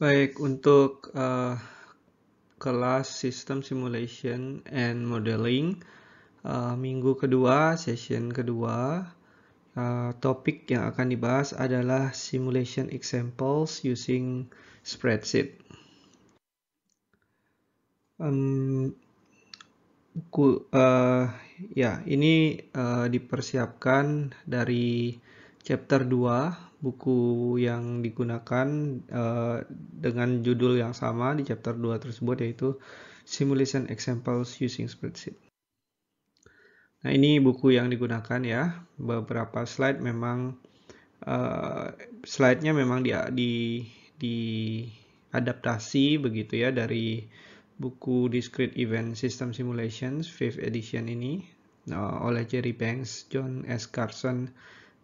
Baik, untuk uh, kelas System Simulation and Modeling uh, minggu kedua, session kedua, uh, topik yang akan dibahas adalah simulation examples using spreadsheet. Um, ku, uh, ya, ini uh, dipersiapkan dari chapter 2 buku yang digunakan uh, dengan judul yang sama di chapter 2 tersebut yaitu Simulation Examples Using Spreadsheet. Nah, ini buku yang digunakan ya. Beberapa slide memang uh, slide-nya memang di di di adaptasi begitu ya dari buku Discrete Event System Simulations 5th edition ini uh, oleh Jerry Banks, John S. Carson,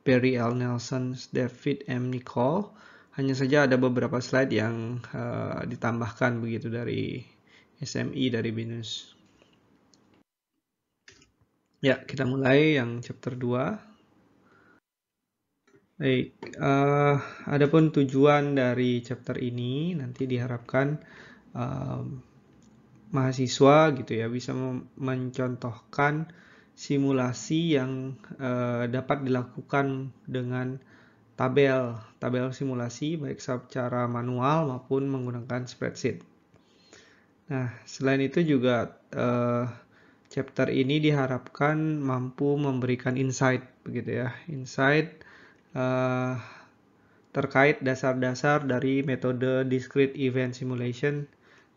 Perry L. Nelson, David M. Nicole. Hanya saja ada beberapa slide yang uh, ditambahkan begitu dari SMI e, dari BINUS. Ya, kita mulai yang chapter 2. Baik, uh, eh, pun tujuan dari chapter ini nanti diharapkan uh, mahasiswa gitu ya bisa mencontohkan simulasi yang eh, dapat dilakukan dengan tabel, tabel simulasi baik secara manual maupun menggunakan spreadsheet. Nah, selain itu juga eh, chapter ini diharapkan mampu memberikan insight begitu ya insight uh, terkait dasar-dasar dari metode discrete event simulation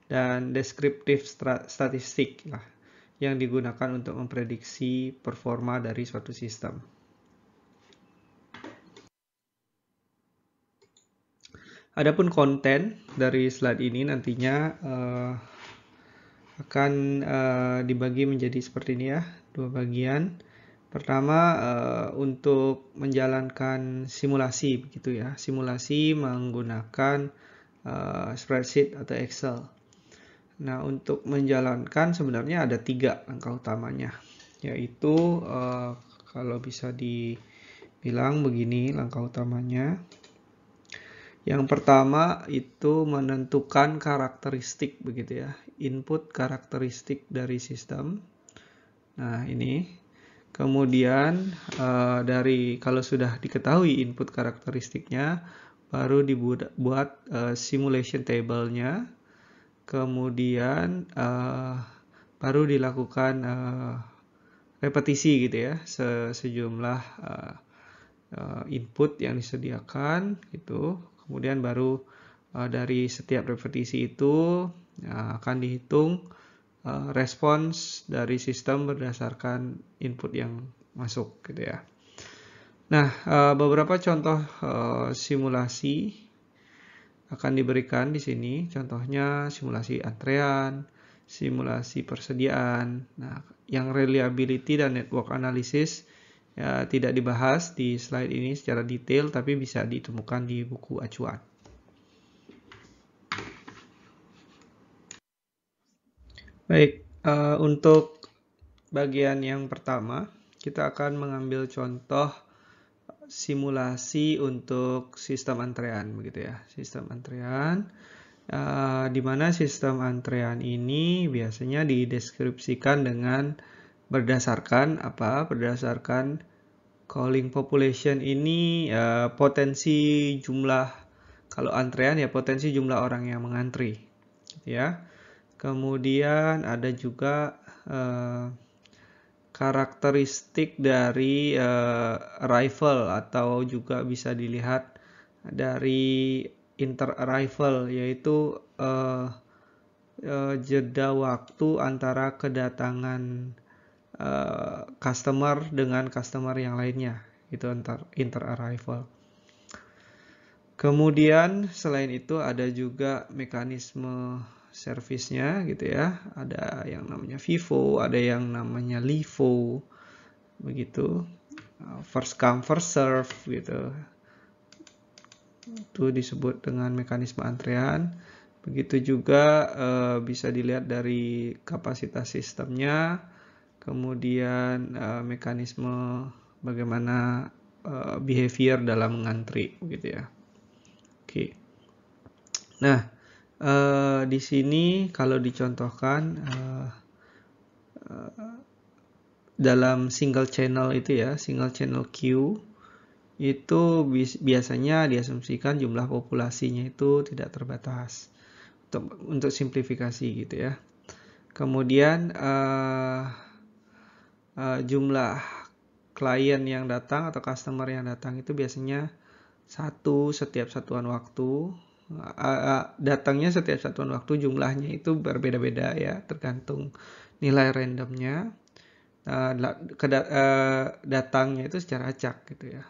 dan descriptive statistik lah yang digunakan untuk memprediksi performa dari suatu sistem. Adapun konten dari slide ini nantinya uh, akan uh, dibagi menjadi seperti ini ya, dua bagian. Pertama uh, untuk menjalankan simulasi begitu ya, simulasi menggunakan uh, spreadsheet atau Excel. Nah, untuk menjalankan sebenarnya ada tiga langkah utamanya, yaitu uh, kalau bisa dibilang begini langkah utamanya. Yang pertama itu menentukan karakteristik begitu ya, input karakteristik dari sistem. Nah, ini kemudian eh, dari kalau sudah diketahui input karakteristiknya, baru dibuat eh, simulation table-nya kemudian uh, baru dilakukan uh, repetisi gitu ya se sejumlah uh, input yang disediakan gitu kemudian baru uh, dari setiap repetisi itu uh, akan dihitung uh, respons dari sistem berdasarkan input yang masuk gitu ya nah uh, beberapa contoh uh, simulasi akan diberikan di sini. Contohnya simulasi antrean, simulasi persediaan. Nah, yang reliability dan network analysis ya, tidak dibahas di slide ini secara detail, tapi bisa ditemukan di buku acuan. Baik, uh, untuk bagian yang pertama, kita akan mengambil contoh simulasi untuk sistem antrean begitu ya sistem antrean uh, di mana sistem antrean ini biasanya dideskripsikan dengan berdasarkan apa berdasarkan calling population ini uh, potensi jumlah kalau antrean ya potensi jumlah orang yang mengantri gitu ya kemudian ada juga uh, karakteristik dari uh, eh, arrival atau juga bisa dilihat dari inter arrival yaitu uh, uh, jeda waktu antara kedatangan uh, customer dengan customer yang lainnya itu inter inter arrival. Kemudian selain itu ada juga mekanisme servisnya gitu ya. Ada yang namanya Vivo, ada yang namanya Livo, begitu. Uh, first come first serve gitu. Itu disebut dengan mekanisme antrean. Begitu juga uh, bisa dilihat dari kapasitas sistemnya, kemudian uh, mekanisme bagaimana behavior dalam mengantri gitu ya. Oke. Nah, uh, di sini kalau dicontohkan uh, dalam single channel itu ya, single channel Q itu biasanya diasumsikan jumlah populasinya itu tidak terbatas untuk, untuk simplifikasi gitu ya. Kemudian uh, uh, jumlah klien yang datang atau customer yang datang itu biasanya satu setiap satuan waktu datangnya setiap satuan waktu jumlahnya itu berbeda-beda ya tergantung nilai randomnya e, datangnya itu secara acak gitu ya.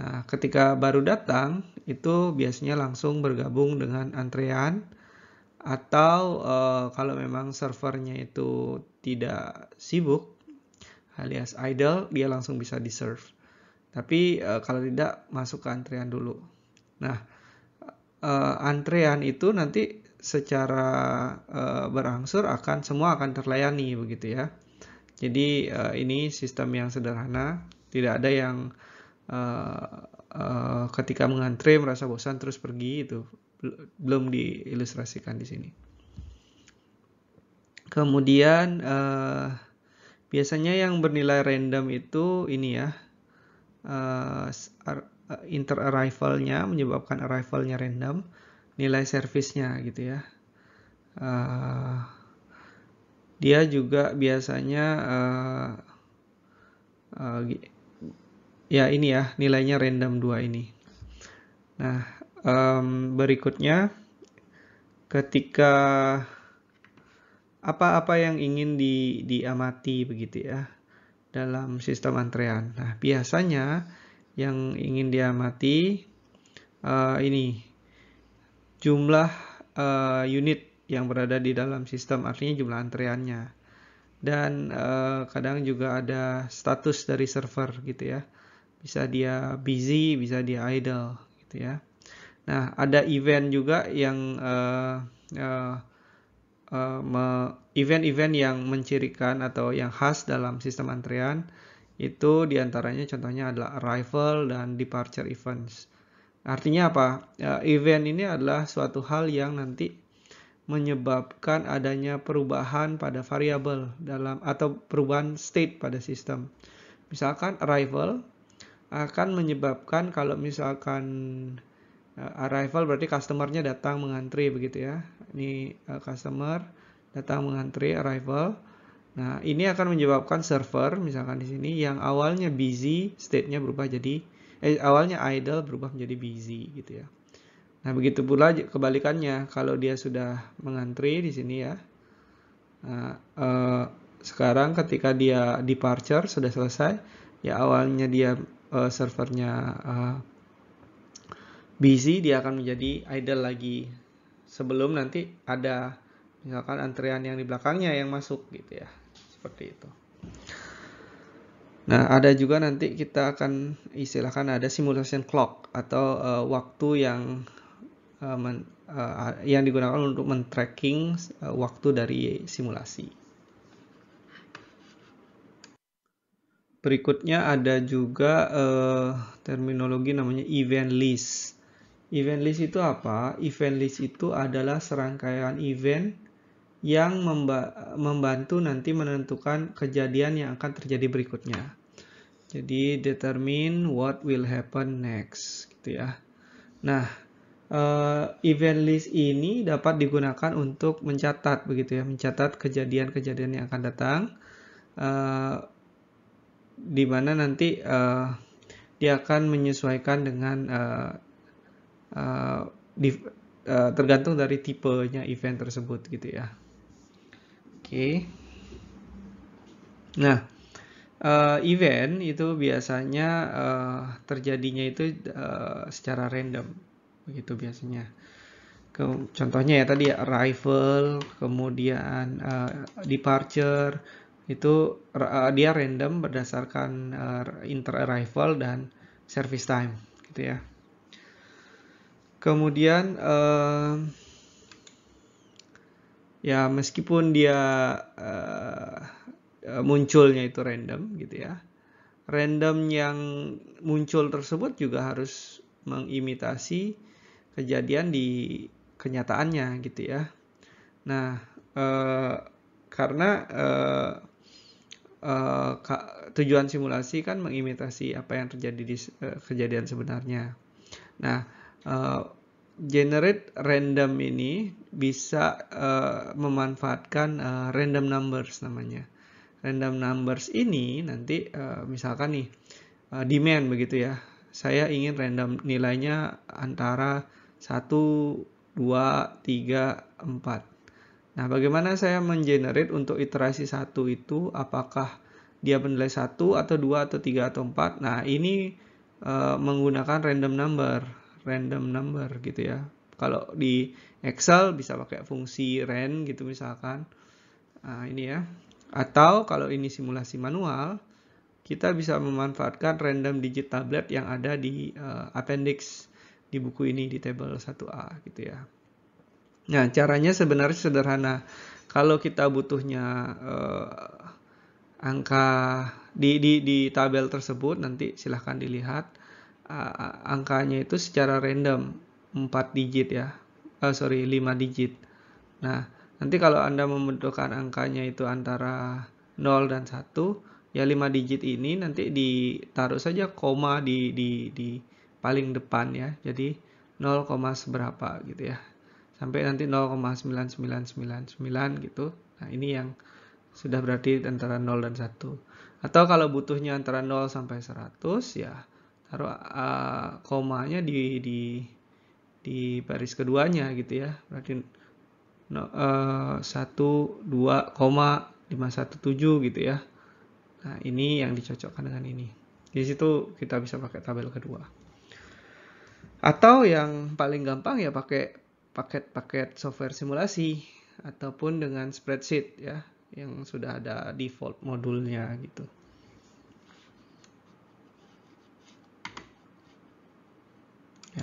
Nah, ketika baru datang itu biasanya langsung bergabung dengan antrean atau e, kalau memang servernya itu tidak sibuk alias idle dia langsung bisa di serve. Tapi e, kalau tidak masuk ke antrean dulu. Nah, uh, antrean itu nanti secara uh, berangsur akan semua akan terlayani begitu ya. Jadi uh, ini sistem yang sederhana, tidak ada yang uh, uh, ketika mengantre merasa bosan terus pergi itu belum diilustrasikan di sini. Kemudian uh, biasanya yang bernilai random itu ini ya uh, Eh, inter arrivalnya menyebabkan arrivalnya random nilai servisnya gitu ya uh, dia juga biasanya uh, uh, ya ini ya nilainya random dua ini nah um, berikutnya ketika apa-apa yang ingin di, diamati begitu ya dalam sistem antrean. Nah, biasanya yang ingin diamati uh, eh, ini jumlah uh, unit yang berada di dalam sistem artinya jumlah antreannya dan uh, kadang juga ada status dari server gitu ya bisa dia busy bisa dia idle gitu ya nah ada event juga yang event-event uh, event -event yang mencirikan atau yang khas dalam sistem antrean itu diantaranya contohnya adalah arrival dan departure events. Artinya apa? Ya, event ini adalah suatu hal yang nanti menyebabkan adanya perubahan pada variabel dalam atau perubahan state pada sistem. Misalkan arrival akan menyebabkan kalau misalkan ya, arrival berarti customernya datang mengantri begitu ya. Ini eh, customer datang mengantri arrival Nah, ini akan menyebabkan server misalkan di sini yang awalnya busy state-nya berubah jadi eh, awalnya idle berubah menjadi busy gitu ya. Nah, begitu pula kebalikannya kalau dia sudah mengantri di sini ya. Nah, eh, sekarang ketika dia departure sudah selesai, ya awalnya dia eh, servernya eh, busy dia akan menjadi idle lagi sebelum nanti ada misalkan antrian yang di belakangnya yang masuk gitu ya seperti itu. Nah, ada juga nanti kita akan istilahkan ada simulation clock atau uh, waktu yang uh, men, uh, yang digunakan untuk men-tracking uh, waktu dari simulasi. Berikutnya ada juga uh, terminologi namanya event list. Event list itu apa? Event list itu adalah serangkaian event yang membantu nanti menentukan kejadian yang akan terjadi berikutnya. Jadi determine what will happen next gitu ya. Nah, eh, event list ini dapat digunakan untuk mencatat begitu ya, mencatat kejadian-kejadian yang akan datang uh, di mana nanti uh, dia akan menyesuaikan dengan uh, uh, uh, tergantung dari tipenya event tersebut gitu ya. Oke. Nah, uh, event itu biasanya uh, terjadinya itu uh, secara random, begitu biasanya. Ke, contohnya ya tadi arrival, kemudian uh, departure itu uh, dia random berdasarkan uh, inter arrival dan service time, gitu ya. Kemudian uh, ya meskipun dia uh, munculnya itu random gitu ya random yang muncul tersebut juga harus mengimitasi kejadian di kenyataannya gitu ya nah uh, karena uh, uh, tujuan simulasi kan mengimitasi apa yang terjadi di uh, kejadian sebenarnya nah uh, generate random ini bisa uh, memanfaatkan uh, random numbers namanya. Random numbers ini nanti uh, misalkan nih uh, demand begitu ya. Saya ingin random nilainya antara 1 2 3 4. Nah, bagaimana saya mengenerate untuk iterasi 1 itu apakah dia menilai 1 atau 2 atau 3 atau 4. Nah, ini uh, menggunakan random number, random number gitu ya kalau di Excel bisa pakai fungsi ren gitu misalkan. Nah, ini ya. Atau kalau ini simulasi manual, kita bisa memanfaatkan random digit tablet yang ada di uh, appendix di buku ini di table 1A gitu ya. Nah, caranya sebenarnya sederhana. Kalau kita butuhnya uh, angka di, di di tabel tersebut nanti silahkan dilihat uh, angkanya itu secara random 4 digit ya Oh, sorry 5 digit nah nanti kalau anda membutuhkan angkanya itu antara 0 dan 1 ya 5 digit ini nanti ditaruh saja koma di di di paling depan ya jadi 0, seberapa gitu ya sampai nanti 0,9999 gitu nah ini yang sudah berarti antara 0 dan 1 atau kalau butuhnya antara 0 sampai 100 ya taruh uh, komanya di di di baris keduanya gitu ya berarti no, eh, koma 517 gitu ya nah ini yang dicocokkan dengan ini di situ kita bisa pakai tabel kedua atau yang paling gampang ya pakai paket-paket software simulasi ataupun dengan spreadsheet ya yang sudah ada default modulnya gitu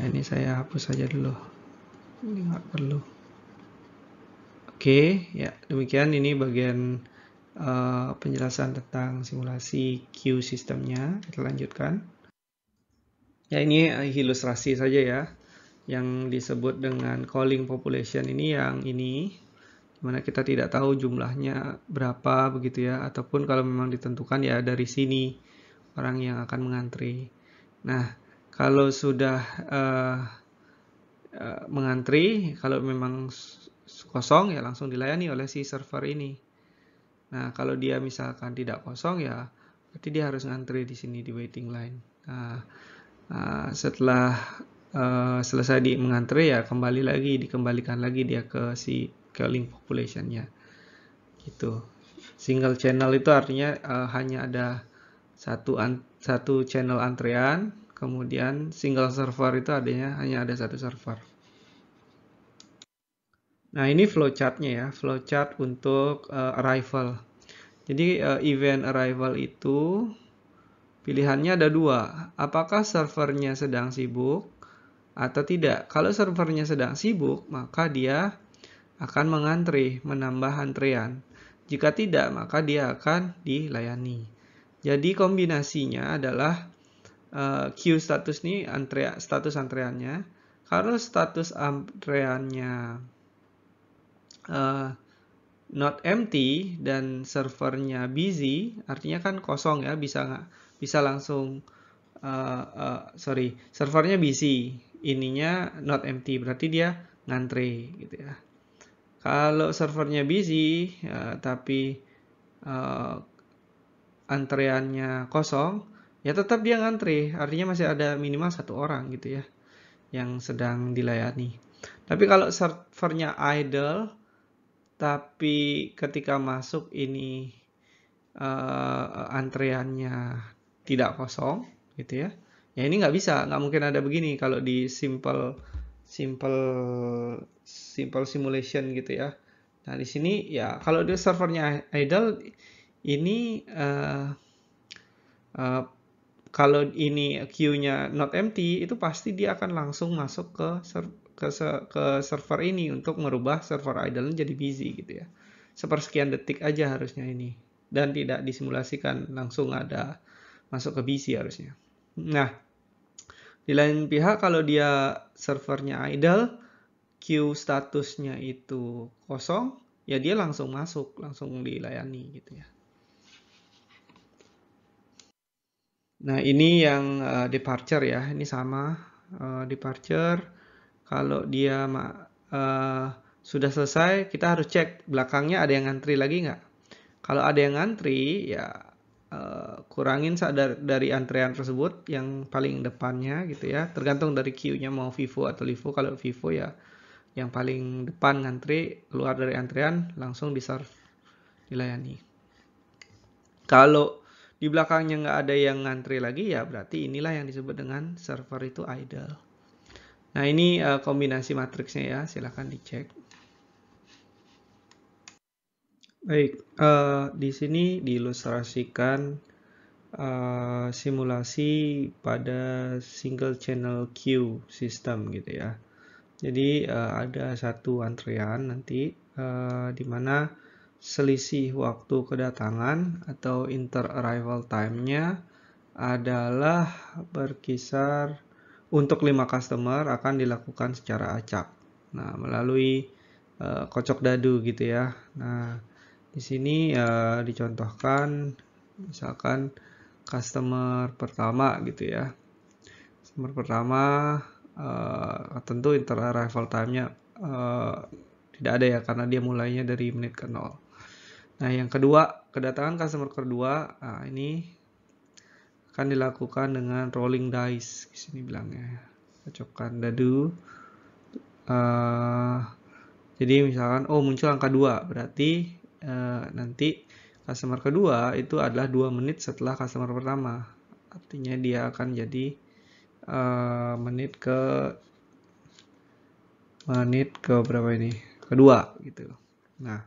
ini saya hapus saja dulu ini nggak perlu oke ya demikian ini bagian uh, penjelasan tentang simulasi Q sistemnya kita lanjutkan ya ini eh, ilustrasi saja ya yang disebut dengan calling population ini yang ini dimana kita tidak tahu jumlahnya berapa begitu ya ataupun kalau memang ditentukan ya dari sini orang yang akan mengantri nah kalau sudah uh, uh, mengantri kalau memang kosong ya langsung dilayani oleh si server ini nah kalau dia misalkan tidak kosong ya berarti dia harus ngantri di sini di waiting line nah, uh, setelah uh, selesai di mengantri ya kembali lagi dikembalikan lagi dia ke si calling populationnya gitu single channel itu artinya uh, hanya ada satu satu channel antrean kemudian single server itu adanya hanya ada satu server. Nah ini flowchartnya ya, flowchart untuk uh, arrival. Jadi uh, event arrival itu pilihannya ada dua, apakah servernya sedang sibuk atau tidak. Kalau servernya sedang sibuk, maka dia akan mengantri, menambah antrian. Jika tidak, maka dia akan dilayani. Jadi kombinasinya adalah uh, eh, queue status nih antrea, status antreannya. Kalau status antreannya uh, not empty dan servernya busy, artinya kan kosong ya, bisa nggak bisa langsung uh, uh, sorry, servernya busy, ininya not empty, berarti dia ngantri gitu ya. Kalau servernya busy uh, tapi uh, antreannya kosong, ya tetap dia ngantri artinya masih ada minimal satu orang gitu ya yang sedang dilayani tapi kalau servernya idle tapi ketika masuk ini uh, antreannya tidak kosong gitu ya ya ini nggak bisa nggak mungkin ada begini kalau di simple simple simple simulation gitu ya nah di sini ya kalau di servernya idle ini uh, uh, kalau ini queue-nya not empty itu pasti dia akan langsung masuk ke ke, ke server ini untuk merubah server idle jadi busy gitu ya. Sepersekian detik aja harusnya ini dan tidak disimulasikan langsung ada masuk ke busy harusnya. Nah, di lain pihak kalau dia servernya idle, queue statusnya itu kosong, ya dia langsung masuk, langsung dilayani gitu ya. Nah, ini yang uh, departure ya. Ini sama uh, departure. Kalau dia uh, sudah selesai, kita harus cek belakangnya ada yang ngantri lagi nggak. Kalau ada yang ngantri, ya uh, kurangin sadar dari antrean tersebut yang paling depannya gitu ya. Tergantung dari queue-nya mau Vivo atau Livo. Kalau Vivo ya yang paling depan ngantri, keluar dari antrean langsung diserve dilayani. Kalau di belakangnya nggak ada yang ngantri lagi ya berarti inilah yang disebut dengan server itu idle. Nah ini uh, kombinasi matriksnya ya silahkan dicek. Baik, uh, di sini diilustrasikan uh, simulasi pada single channel queue system gitu ya. Jadi uh, ada satu antrian nanti uh, di mana selisih waktu kedatangan atau inter-arrival time-nya adalah berkisar untuk lima customer akan dilakukan secara acak. Nah, melalui e, kocok dadu gitu ya. Nah, di sini e, dicontohkan misalkan customer pertama gitu ya. Customer pertama e, tentu inter arrival time-nya e, tidak ada ya karena dia mulainya dari menit ke nol. Nah, yang kedua, kedatangan customer kedua, nah ini akan dilakukan dengan rolling dice. Di sini bilangnya. Cocokkan dadu. Uh, jadi misalkan oh muncul angka dua berarti uh, nanti customer kedua itu adalah dua menit setelah customer pertama. Artinya dia akan jadi uh, menit ke menit ke berapa ini? Kedua gitu. Nah,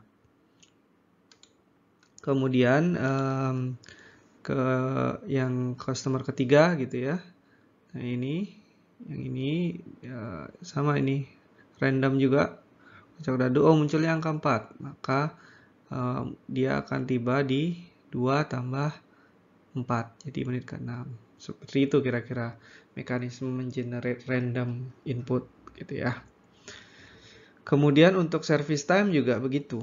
kemudian um, ke yang customer ketiga gitu ya nah ini yang ini ya, sama ini random juga kocok dadu oh munculnya angka 4 maka um, dia akan tiba di 2 tambah 4 jadi menit ke 6 seperti itu kira-kira mekanisme mengenerate random input gitu ya kemudian untuk service time juga begitu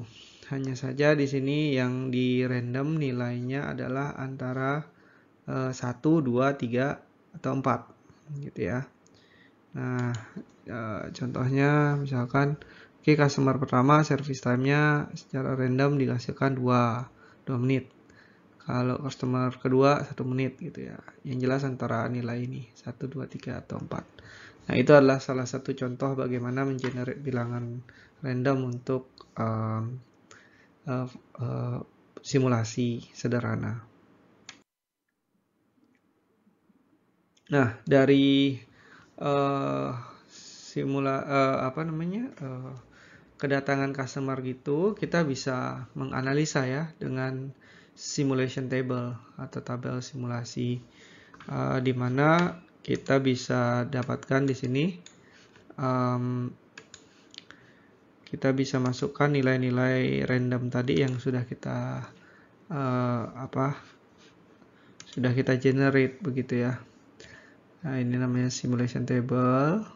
hanya saja di sini yang di random nilainya adalah antara e, 1, 2, 3, atau 4 gitu ya. Nah, e, contohnya misalkan oke okay, customer pertama service time-nya secara random dikasihkan 2, 2 menit. Kalau customer kedua 1 menit gitu ya. Yang jelas antara nilai ini 1, 2, 3, atau 4. Nah, itu adalah salah satu contoh bagaimana mengenerate bilangan random untuk um, Eh, eh, simulasi sederhana. Nah, dari uh, simula uh, apa namanya uh, kedatangan customer gitu, kita bisa menganalisa ya dengan simulation table atau tabel simulasi uh, di mana kita bisa dapatkan di sini um, kita bisa masukkan nilai-nilai random tadi yang sudah kita uh, apa sudah kita generate begitu ya nah ini namanya simulation table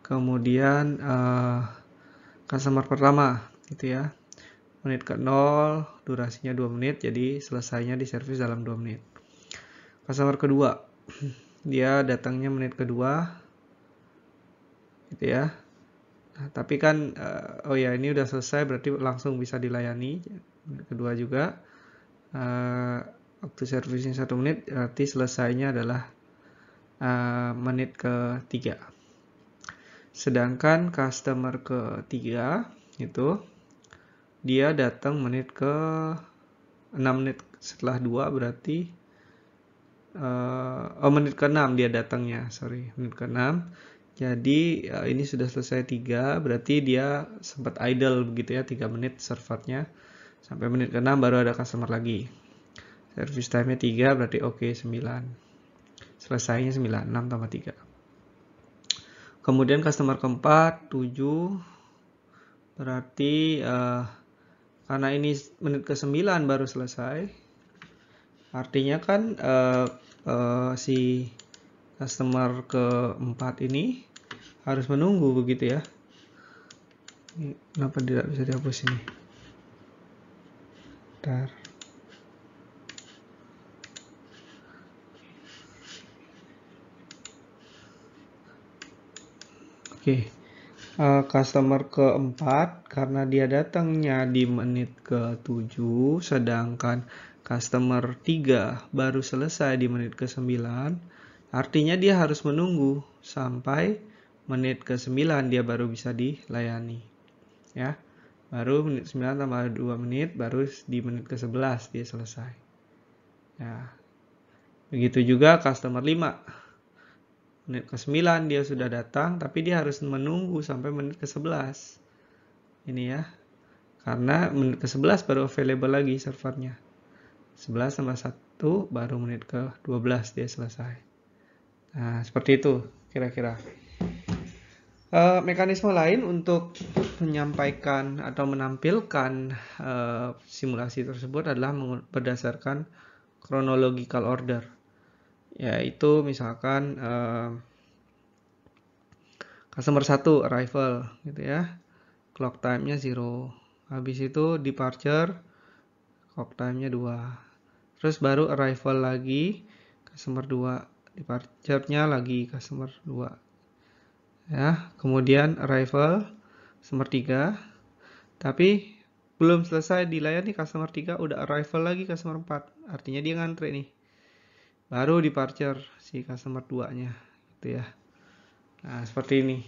kemudian uh, customer pertama gitu ya menit ke 0 durasinya 2 menit jadi selesainya di service dalam 2 menit customer kedua dia datangnya menit kedua gitu ya Nah, tapi kan uh, oh ya ini udah selesai berarti langsung bisa dilayani. Kedua juga uh, waktu servisnya satu menit berarti selesainya adalah uh, menit ketiga. Sedangkan customer ketiga itu dia datang menit ke 6 menit setelah dua berarti uh, oh menit ke-6 dia datangnya sorry menit ke-6 jadi eh, ini sudah selesai tiga, berarti dia sempat idle begitu ya tiga menit servernya. Sampai menit ke-6 baru ada customer lagi. Service time-nya tiga, berarti oke okay, 9. Selesainya sembilan enam tambah tiga. Kemudian customer keempat tujuh, berarti uh, karena ini menit ke-9 baru selesai. Artinya kan uh, uh, si customer keempat ini harus menunggu begitu ya kenapa tidak bisa dihapus ini Bentar. Oke, uh, customer keempat karena dia datangnya di menit ke-7, sedangkan customer 3 baru selesai di menit ke-9 Artinya dia harus menunggu sampai menit ke-9 dia baru bisa dilayani. Ya. Baru menit 9 tambah 2 menit baru di menit ke-11 dia selesai. Ya. Begitu juga customer 5. Menit ke-9 dia sudah datang tapi dia harus menunggu sampai menit ke-11. Ini ya. Karena menit ke-11 baru available lagi servernya. 11 tambah 1 baru menit ke-12 dia selesai. Nah, seperti itu kira-kira. Uh, mekanisme lain untuk menyampaikan atau menampilkan uh, simulasi tersebut adalah berdasarkan chronological order. Yaitu misalkan uh, customer 1 arrival gitu ya. Clock time-nya 0. Habis itu departure clock time-nya 2. Terus baru arrival lagi customer 2 departure-nya lagi customer 2 ya kemudian arrival customer 3 tapi belum selesai dilayani customer 3 udah arrival lagi customer 4 artinya dia ngantri nih baru departure si customer 2 nya gitu ya nah seperti ini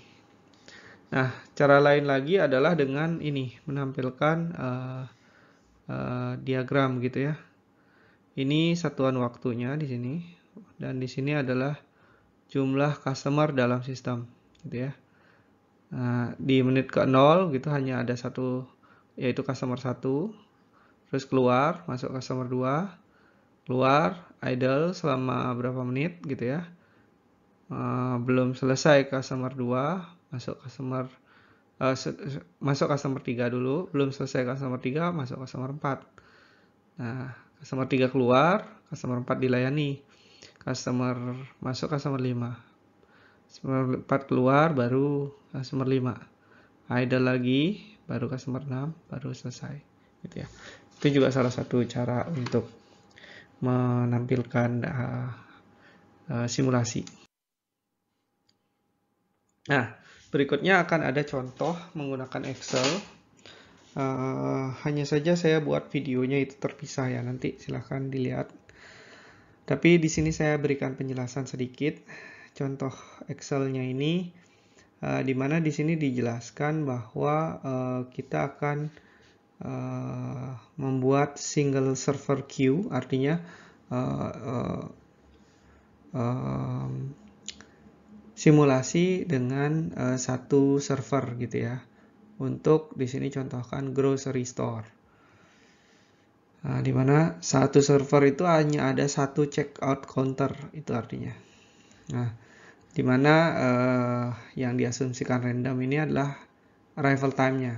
nah cara lain lagi adalah dengan ini menampilkan uh, uh, diagram gitu ya ini satuan waktunya di sini dan di sini adalah jumlah customer dalam sistem gitu ya nah, di menit ke 0 gitu hanya ada satu yaitu customer 1 terus keluar masuk customer 2 keluar idle selama berapa menit gitu ya eh, belum selesai customer 2 masuk customer eh, masuk customer 3 dulu belum selesai customer 3 masuk customer 4 nah customer 3 keluar customer 4 dilayani customer masuk customer 5 customer 4 keluar baru customer 5 idle lagi baru customer 6 baru selesai gitu ya itu juga salah satu cara untuk menampilkan uh, uh, simulasi nah berikutnya akan ada contoh menggunakan Excel uh, hanya saja saya buat videonya itu terpisah ya nanti silahkan dilihat tapi di sini saya berikan penjelasan sedikit contoh Excel-nya ini uh, di mana di sini dijelaskan bahwa uh, kita akan uh, membuat single server queue artinya uh, uh, uh, simulasi dengan uh, satu server gitu ya untuk di sini contohkan grocery store. Nah, di mana satu server itu hanya ada satu checkout counter itu artinya. Nah, di mana eh, yang diasumsikan random ini adalah arrival time-nya.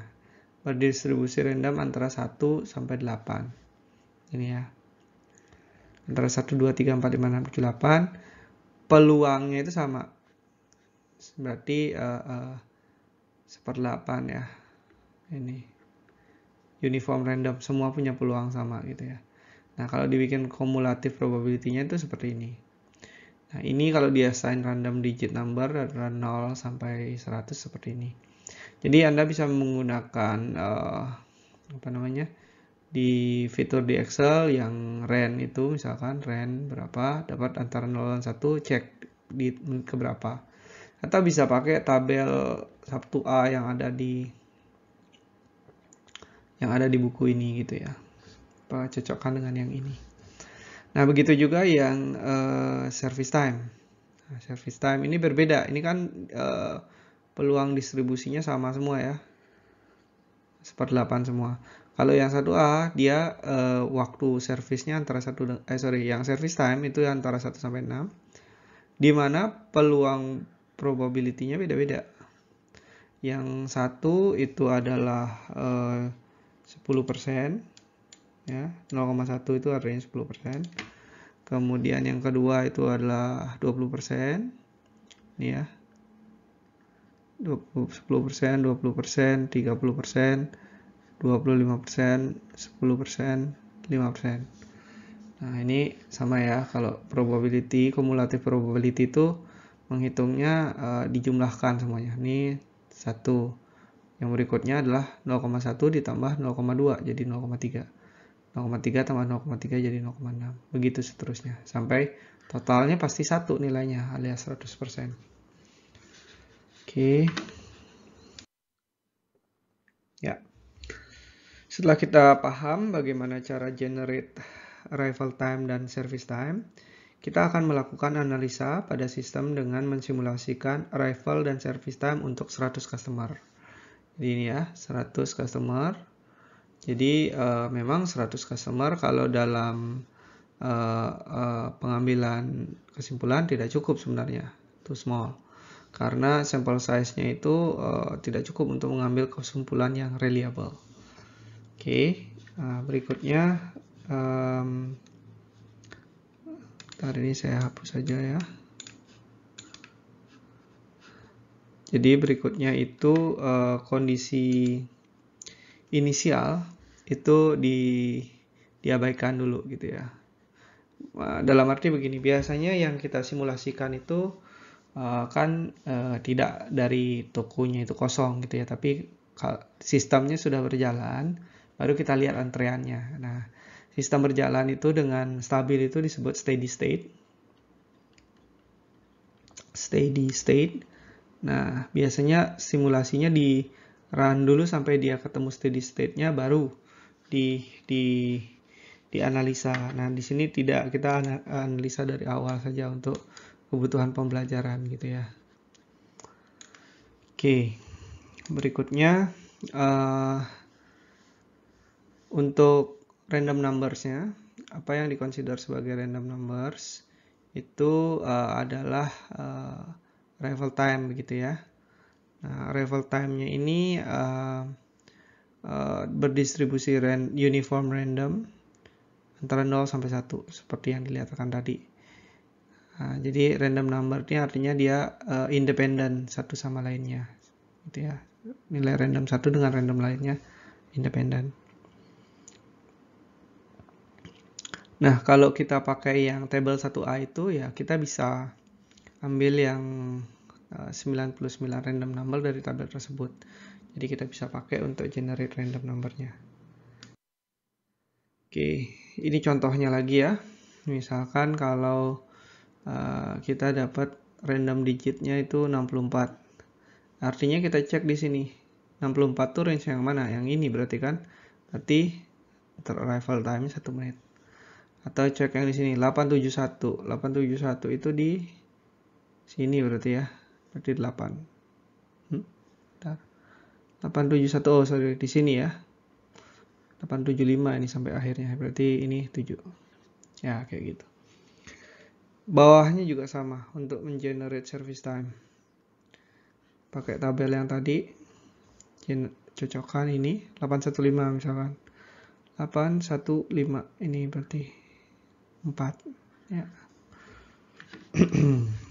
Berdistribusi random antara 1 sampai 8. Ini ya. Antara 1 2 3 4 5 6 7 8 peluangnya itu sama. Berarti eh, eh, 1/8 ya. Ini uniform random semua punya peluang sama gitu ya nah kalau dibikin kumulatif probability-nya itu seperti ini nah ini kalau dia assign random digit number dari 0 sampai 100 seperti ini jadi anda bisa menggunakan uh, apa namanya di fitur di Excel yang rand itu misalkan rand berapa dapat antara 0 dan 1 cek di ke keberapa atau bisa pakai tabel Sabtu A yang ada di yang ada di buku ini gitu ya cocokkan dengan yang ini nah begitu juga yang uh, service time nah, service time ini berbeda ini kan uh, peluang distribusinya sama semua ya 1/8 semua kalau yang satu A dia uh, waktu servisnya antara satu eh sorry yang service time itu antara 1 sampai 6 Dimana peluang probability-nya beda-beda. Yang satu itu adalah uh, 10% ya 0,1 itu artinya 10% kemudian yang kedua itu adalah 20% nih ya 20, 10%, 20%, 30%, 25%, 10%, persen, 5%. Nah, ini sama ya kalau probability, kumulatif probability itu menghitungnya uh, dijumlahkan semuanya. Ini satu yang berikutnya adalah 0,1 ditambah 0,2 jadi 0,3. 0,3 tambah 0,3 jadi 0,6. Begitu seterusnya. Sampai totalnya pasti satu nilainya alias 100%. Oke. Okay. Ya. Setelah kita paham bagaimana cara generate arrival time dan service time, kita akan melakukan analisa pada sistem dengan mensimulasikan arrival dan service time untuk 100 customer. Jadi ini ya, 100 customer. Jadi uh, memang 100 customer kalau dalam uh, uh, pengambilan kesimpulan tidak cukup sebenarnya, too small. Karena sampel size-nya itu uh, tidak cukup untuk mengambil kesimpulan yang reliable. Oke, okay. nah, berikutnya um, ntar ini saya hapus saja ya. Jadi berikutnya itu uh, kondisi inisial itu di diabaikan dulu gitu ya. Eh, dalam arti begini, biasanya yang kita simulasikan itu uh, kan uh, tidak dari tokonya itu kosong gitu ya, tapi sistemnya sudah berjalan, baru kita lihat antreannya. Nah, sistem berjalan itu dengan stabil itu disebut steady state. Steady state Nah, biasanya simulasinya di run dulu sampai dia ketemu steady state-nya baru di di dianalisa. Nah, di sini tidak kita analisa dari awal saja untuk kebutuhan pembelajaran gitu ya. Oke. Berikutnya uh, untuk random numbers-nya, apa yang dikonsider sebagai random numbers itu uh, adalah uh, revel time begitu ya. Nah, arrival time-nya ini uh, uh, berdistribusi ran uniform random antara 0 sampai 1 seperti yang dilihatkan tadi. Nah, jadi random number ini artinya dia uh, independen satu sama lainnya. Gitu ya. Nilai random satu dengan random lainnya independen. Nah, kalau kita pakai yang table 1A itu ya kita bisa ambil yang 99 eh, random number dari tabel tersebut. Jadi kita bisa pakai untuk generate random numbernya. Oke, ini contohnya lagi ya. Misalkan kalau uh, kita dapat random digitnya itu 64. Artinya kita cek di sini. 64 tuh range yang mana? Yang ini berarti kan? Berarti ter arrival time 1 menit. Atau cek yang di sini 871. 871 itu di sini berarti ya berarti 8 871 hmm, oh sorry di sini ya 875 ini sampai akhirnya berarti ini 7 ya kayak gitu bawahnya juga sama untuk mengenerate service time pakai tabel yang tadi cocokkan ini 815 misalkan 815 ini berarti 4 ya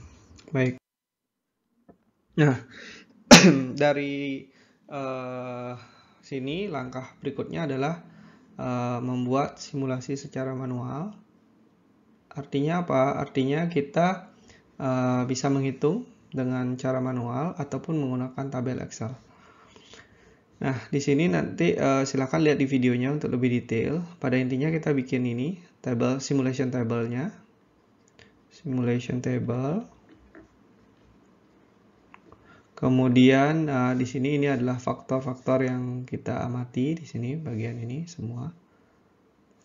Baik. Nah, dari uh, sini langkah berikutnya adalah uh, membuat simulasi secara manual. Artinya apa? Artinya kita uh, bisa menghitung dengan cara manual ataupun menggunakan tabel Excel. Nah, di sini nanti uh, silahkan lihat di videonya untuk lebih detail. Pada intinya kita bikin ini, table simulation table Simulation table. Kemudian uh, di sini ini adalah faktor-faktor yang kita amati di sini bagian ini semua.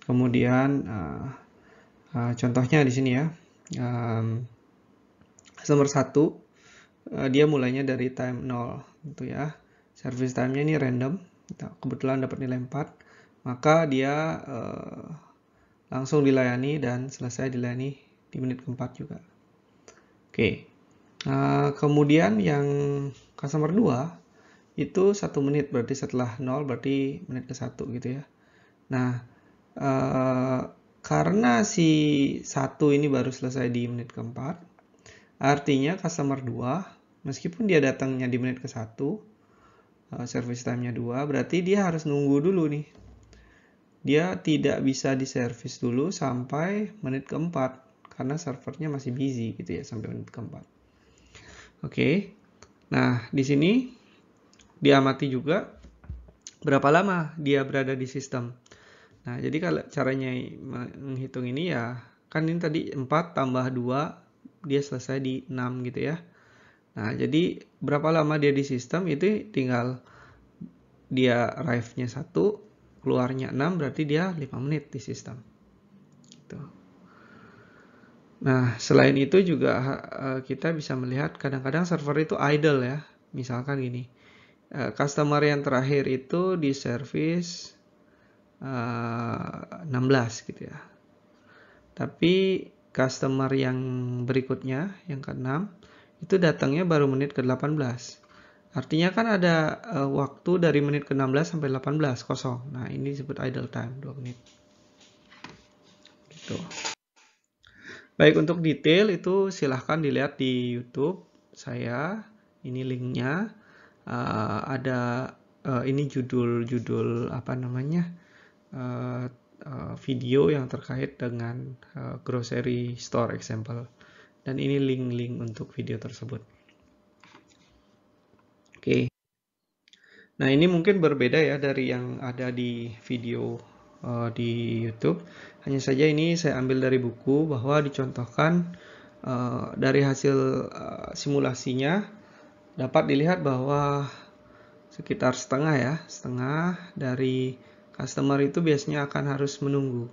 Kemudian uh, uh, contohnya di sini ya. Um, nomor 1 uh, dia mulainya dari time 0 gitu ya. Service time-nya ini random. Kebetulan dapat nilai 4, maka dia uh, langsung dilayani dan selesai dilayani di menit keempat juga. Oke. Okay. Eh, kemudian yang customer 2 itu satu menit berarti setelah 0 berarti menit ke satu gitu ya. Nah uh, karena si satu ini baru selesai di menit keempat, artinya customer 2 meskipun dia datangnya di menit ke satu, uh, service time-nya 2 berarti dia harus nunggu dulu nih. Dia tidak bisa di service dulu sampai menit keempat karena servernya masih busy gitu ya sampai menit keempat. Oke. Nah, di sini diamati juga berapa lama dia berada di sistem. Nah, jadi kalau caranya menghitung ini ya kan ini tadi 4 tambah 2 dia selesai di 6 gitu ya. Nah, jadi berapa lama dia di sistem itu tinggal dia arrive-nya 1, keluarnya 6 berarti dia 5 menit di sistem. Nah, selain itu juga uh, kita bisa melihat kadang-kadang server itu idle ya. Misalkan gini, uh, customer yang terakhir itu di service uh, e, 16 gitu ya. Tapi customer yang berikutnya, yang ke-6, itu datangnya baru menit ke-18. Artinya kan ada uh, waktu dari menit ke-16 sampai 18 kosong. Nah, ini disebut idle time 2 menit. Gitu. Baik untuk detail itu silahkan dilihat di YouTube saya. Ini linknya. Uh, ada uh, ini judul-judul apa namanya uh, uh, video yang terkait dengan uh, grocery store example. Dan ini link-link untuk video tersebut. Oke. Okay. Nah ini mungkin berbeda ya dari yang ada di video uh, di YouTube. Hanya saja ini saya ambil dari buku bahwa dicontohkan uh, dari hasil uh, simulasinya dapat dilihat bahwa sekitar setengah ya, setengah dari customer itu biasanya akan harus menunggu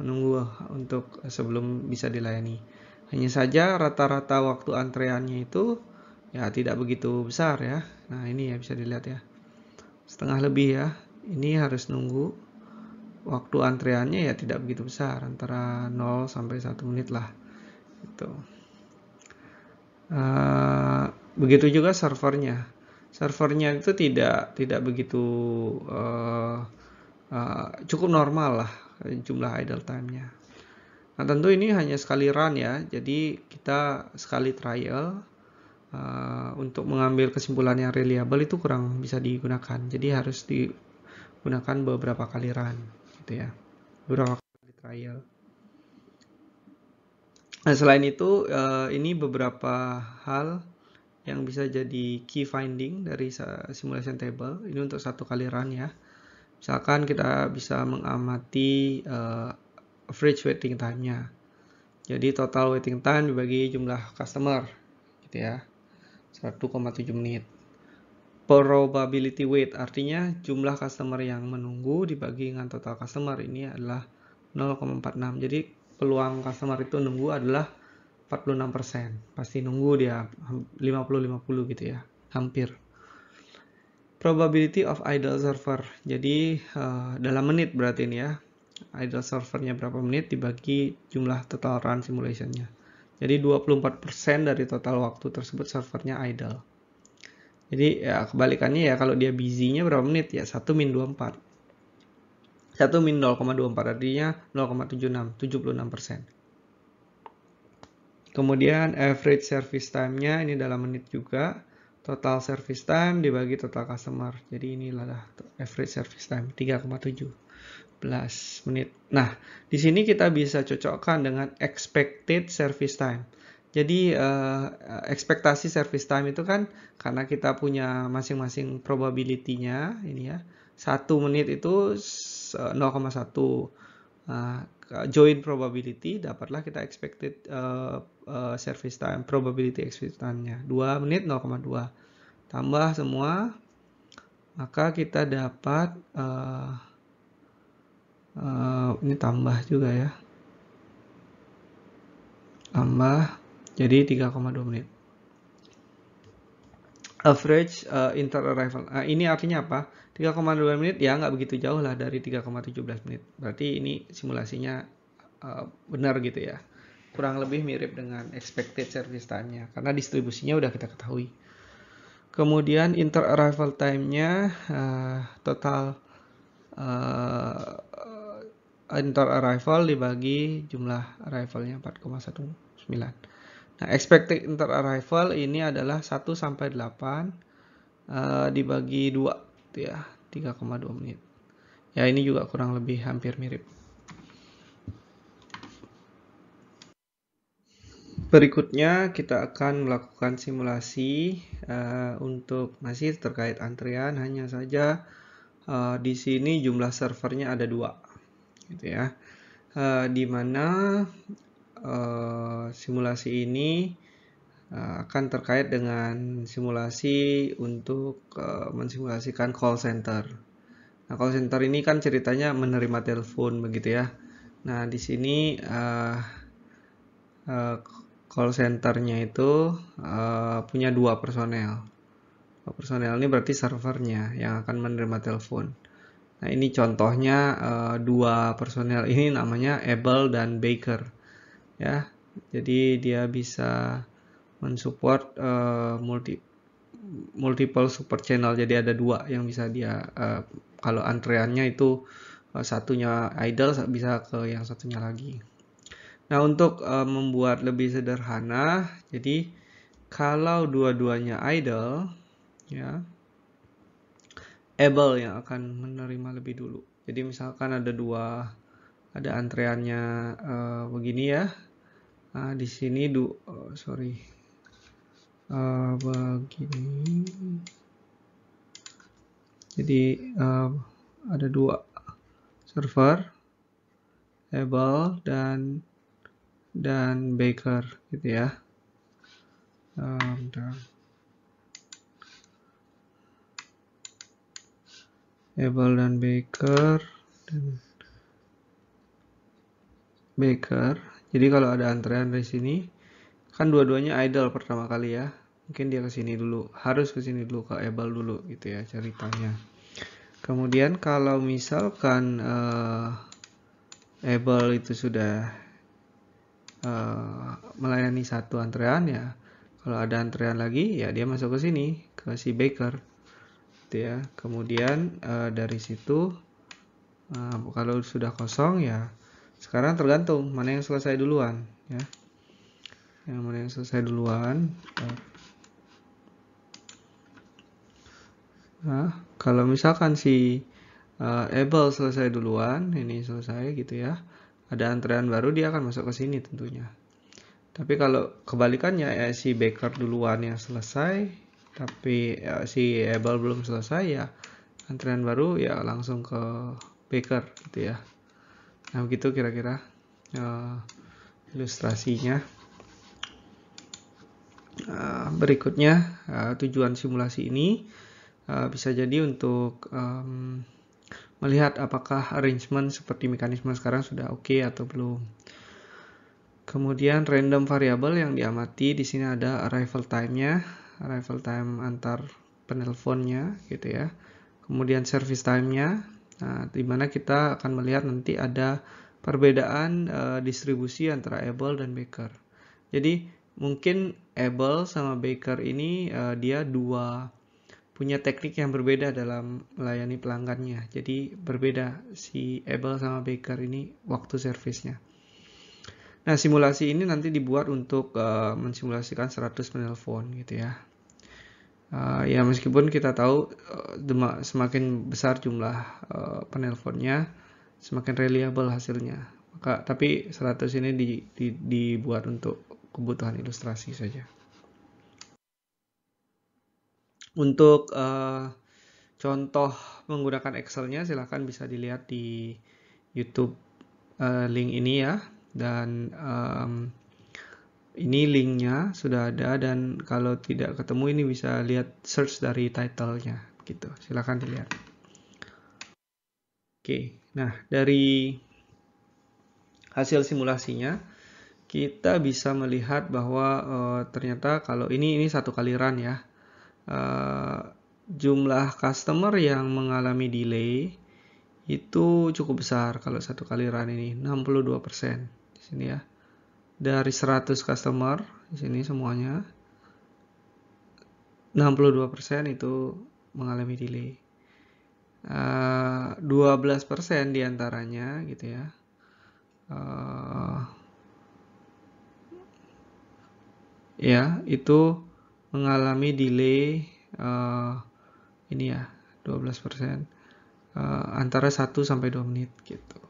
menunggu eh, untuk sebelum bisa dilayani. Hanya saja rata-rata waktu antreannya itu ya tidak begitu besar ya. Nah, ini ya bisa dilihat ya. Setengah lebih ya. Ini harus nunggu waktu antreannya ya tidak begitu besar antara 0 sampai 1 menit lah itu e, eh, begitu juga servernya servernya itu tidak tidak begitu e, e, cukup normal lah jumlah idle time-nya nah tentu ini hanya sekali run ya jadi kita sekali trial uh, untuk mengambil kesimpulan yang reliable itu kurang bisa digunakan jadi harus digunakan beberapa kali run gitu ya beberapa kali trial nah, selain itu uh, ini beberapa hal yang bisa jadi key finding dari simulation table ini untuk satu kali run ya misalkan kita bisa mengamati uh, average waiting time-nya jadi total waiting time dibagi jumlah customer gitu ya 1,7 menit probability weight artinya jumlah customer yang menunggu dibagi dengan total customer ini adalah 0,46 jadi peluang customer itu nunggu adalah 46% pasti nunggu dia 50-50 gitu ya hampir probability of idle server jadi uh, dalam menit berarti ini ya idle servernya berapa menit dibagi jumlah total run simulationnya jadi 24% dari total waktu tersebut servernya idle jadi ya kebalikannya ya kalau dia busy-nya berapa menit ya 1 min 24. 1 min 0,24 artinya 0,76, 76 persen. Kemudian average service time-nya ini dalam menit juga. Total service time dibagi total customer. Jadi inilah average service time 3,7 belas menit. Nah, di sini kita bisa cocokkan dengan expected service time. Jadi uh, ekspektasi service time itu kan karena kita punya masing-masing probability-nya ini ya. Satu menit itu 0,1. uh, eh, nah, join probability dapatlah kita expected uh, uh, service time probability expected time-nya 2 menit 0,2. Tambah semua maka kita dapat uh, uh, ini tambah juga ya. Tambah jadi 3,2 menit. Average uh, inter arrival. Uh, ini artinya apa? 3,2 menit ya nggak begitu jauh lah dari 3,17 menit. Berarti ini simulasinya uh, benar gitu ya. Kurang lebih mirip dengan expected service time-nya karena distribusinya udah kita ketahui. Kemudian inter arrival time-nya uh, total uh, inter arrival dibagi jumlah arrivalnya 4,19. Nah, expected inter arrival ini adalah 1 sampai 8 uh, eh, dibagi 2 gitu ya, 3,2 menit. Ya, ini juga kurang lebih hampir mirip. Berikutnya kita akan melakukan simulasi uh, untuk masih terkait antrian hanya saja uh, di sini jumlah servernya ada dua gitu ya uh, di Eh, simulasi ini eh, akan terkait dengan simulasi untuk eh, mensimulasikan call center. Nah, call center ini kan ceritanya menerima telepon begitu ya. Nah, di sini call centernya itu punya dua personel. personel ini berarti servernya yang akan menerima telepon. Nah, ini contohnya dua personel ini namanya Abel dan Baker ya jadi dia bisa mensupport uh, multi multiple super channel jadi ada dua yang bisa dia uh, kalau antreannya itu uh, satunya idle bisa ke yang satunya lagi nah untuk uh, membuat lebih sederhana jadi kalau dua-duanya idle ya able yang akan menerima lebih dulu jadi misalkan ada dua ada antreannya uh, begini ya uh, di sini du oh, sorry uh, begini jadi uh, ada dua server Abel dan dan Baker gitu ya um, dan Abel dan Baker dan Baker jadi kalau ada antrean dari sini, kan dua-duanya idle pertama kali ya. Mungkin dia ke sini dulu, harus ke sini dulu, ke able dulu gitu ya ceritanya. Kemudian kalau misalkan uh, eh, able itu sudah uh, melayani satu antrean ya, kalau ada antrean lagi ya dia masuk ke sini, ke si Baker. Gitu ya. Kemudian uh, dari situ uh, kalau sudah kosong ya sekarang tergantung mana yang selesai duluan, ya. Yang mana yang selesai duluan. Ya. Nah, kalau misalkan si uh, Abel selesai duluan, ini selesai gitu ya. Ada antrean baru dia akan masuk ke sini tentunya. Tapi kalau kebalikannya ya, si Baker duluan yang selesai, tapi ya, si Abel belum selesai ya, antrean baru ya langsung ke Baker gitu ya nah begitu kira-kira uh, ilustrasinya uh, berikutnya uh, tujuan simulasi ini uh, bisa jadi untuk um, melihat apakah arrangement seperti mekanisme sekarang sudah oke okay atau belum kemudian random variable yang diamati di sini ada arrival time-nya arrival time antar penelponnya gitu ya kemudian service time-nya Nah, di mana kita akan melihat nanti ada perbedaan uh, distribusi antara Abel dan Baker. Jadi mungkin Abel sama Baker ini uh, dia dua punya teknik yang berbeda dalam melayani pelanggannya. Jadi berbeda si Abel sama Baker ini waktu servisnya. Nah, simulasi ini nanti dibuat untuk uh, mensimulasikan 100 penelpon gitu ya uh, ya meskipun kita tahu uh, semakin besar jumlah uh, penelponnya semakin reliable hasilnya maka tapi 100 ini di, di, dibuat untuk kebutuhan ilustrasi saja untuk uh, contoh menggunakan Excelnya silahkan bisa dilihat di YouTube uh, link ini ya dan um, ini linknya sudah ada dan kalau tidak ketemu ini bisa lihat search dari titlenya gitu silahkan dilihat oke nah dari hasil simulasinya kita bisa melihat bahwa e, ternyata kalau ini ini satu kali run ya e, jumlah customer yang mengalami delay itu cukup besar kalau satu kali run ini 62% di sini ya dari 100 customer di sini semuanya 62% itu mengalami delay. Uh, eh, 12% diantaranya gitu ya. Uh, ya, itu mengalami delay uh, ini ya, 12% uh, antara 1 sampai 2 menit gitu.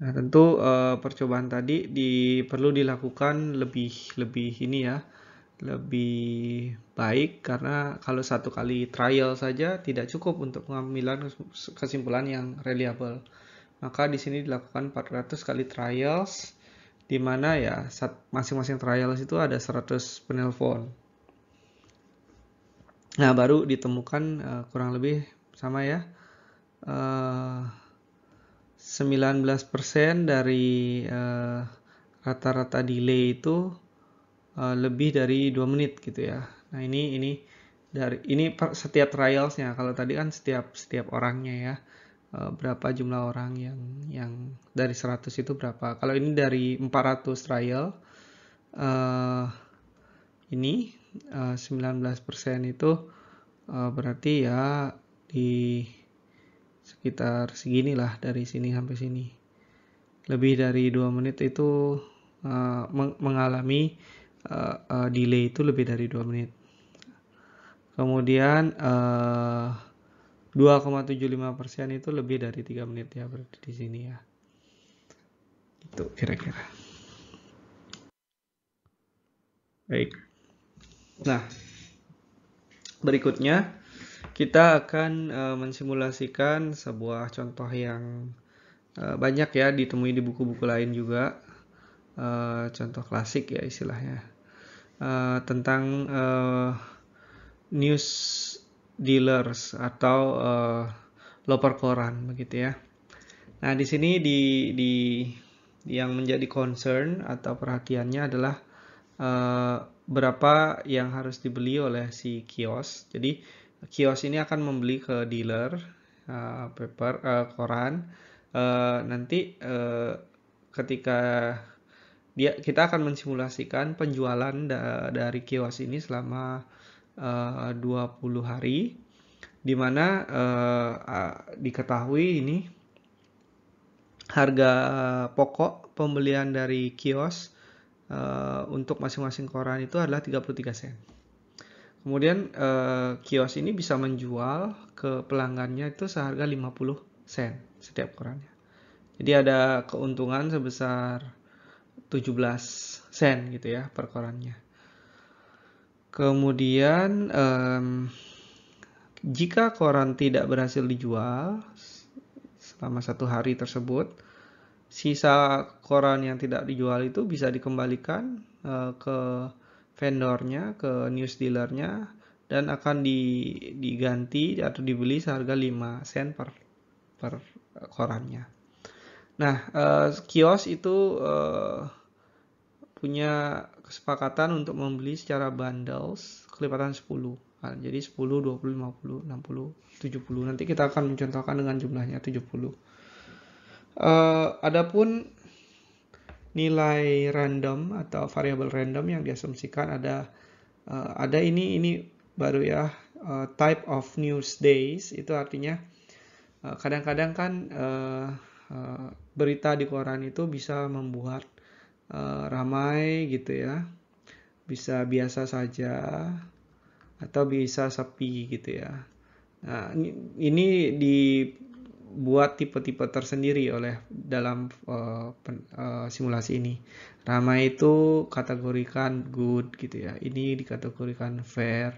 Nah, tentu uh, percobaan tadi di, perlu dilakukan lebih lebih ini ya, lebih baik karena kalau satu kali trial saja tidak cukup untuk pengambilan kesimpulan yang reliable. Maka di sini dilakukan 400 kali trials di mana ya masing-masing trials itu ada 100 penelpon. Nah, baru ditemukan uh, kurang lebih sama ya. Uh, 19% dari eh, rata-rata uh, delay itu uh, lebih dari 2 menit gitu ya. Nah, ini ini dari ini per, setiap trialsnya kalau tadi kan setiap setiap orangnya ya uh, berapa jumlah orang yang yang dari 100 itu berapa kalau ini dari 400 trial uh, ini uh, 19% itu uh, berarti ya di sekitar segini lah dari sini sampai sini lebih dari dua menit itu uh, meng mengalami uh, uh, delay itu lebih dari dua menit kemudian uh, 2,75 persen itu lebih dari tiga menit ya berarti di sini ya itu kira-kira baik nah berikutnya kita akan uh, mensimulasikan sebuah contoh yang uh, banyak ya ditemui di buku-buku lain juga. Uh, contoh klasik ya istilahnya. Uh, tentang uh, news dealers atau uh, loper koran begitu ya. Nah, di sini di di yang menjadi concern atau perhatiannya adalah uh, berapa yang harus dibeli oleh si kios. Jadi kios ini akan membeli ke dealer uh, paper uh, koran uh, nanti uh, ketika dia kita akan mensimulasikan penjualan da dari kios ini selama uh, 20 hari di mana uh, uh, diketahui ini harga pokok pembelian dari kios uh, untuk masing-masing koran itu adalah 33 sen. Kemudian eh, kios ini bisa menjual ke pelanggannya itu seharga 50 sen setiap korannya. Jadi ada keuntungan sebesar 17 sen gitu ya per korannya. Kemudian eh, jika koran tidak berhasil dijual selama satu hari tersebut, sisa koran yang tidak dijual itu bisa dikembalikan uh, ke vendornya ke news dealernya dan akan di, diganti atau dibeli seharga 5 sen per per korannya. Nah, eh, kios itu eh, punya kesepakatan untuk membeli secara bundles kelipatan 10. Nah, jadi 10, 20, 50, 60, 70. Nanti kita akan mencontohkan dengan jumlahnya 70. Eh, adapun nilai random atau variabel random yang diasumsikan ada uh, ada ini ini baru ya uh, type of news days itu artinya eh, kadang-kadang uh, kan uh, uh, berita di koran itu bisa membuat uh, ramai gitu ya bisa biasa saja atau bisa sepi gitu ya nah ini di buat tipe-tipe tersendiri oleh dalam uh, pen, uh, simulasi ini. Ramai itu kategorikan good gitu ya. Ini dikategorikan fair,